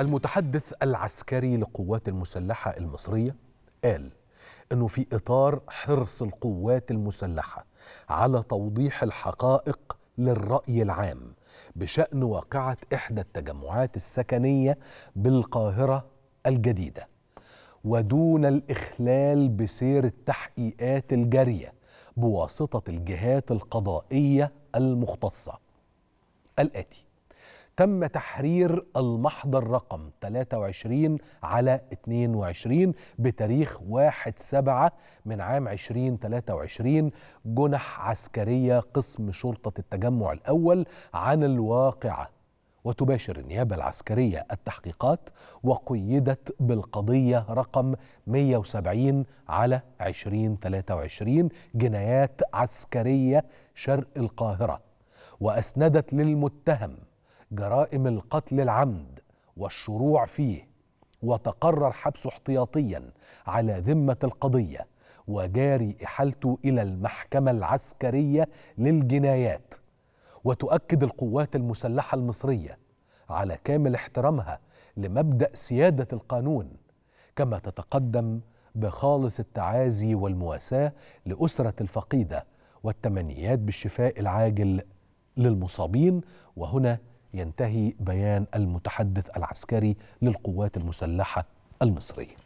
المتحدث العسكري للقوات المسلحة المصرية قال أنه في إطار حرص القوات المسلحة على توضيح الحقائق للرأي العام بشأن واقعة إحدى التجمعات السكنية بالقاهرة الجديدة ودون الإخلال بسير التحقيقات الجارية بواسطة الجهات القضائية المختصة الآتي تم تحرير المحضر رقم 23 على 22 بتاريخ 1 7 من عام 2023 جنح عسكرية قسم شرطة التجمع الأول عن الواقعة وتباشر النيابة العسكرية التحقيقات وقيدت بالقضية رقم 170 على 2023 جنايات عسكرية شرق القاهرة وأسندت للمتهم جرائم القتل العمد والشروع فيه وتقرر حبسه احتياطيا على ذمه القضيه وجاري احالته الى المحكمه العسكريه للجنايات وتؤكد القوات المسلحه المصريه على كامل احترامها لمبدا سياده القانون كما تتقدم بخالص التعازي والمواساه لاسره الفقيده والتمنيات بالشفاء العاجل للمصابين وهنا ينتهي بيان المتحدث العسكري للقوات المسلحة المصرية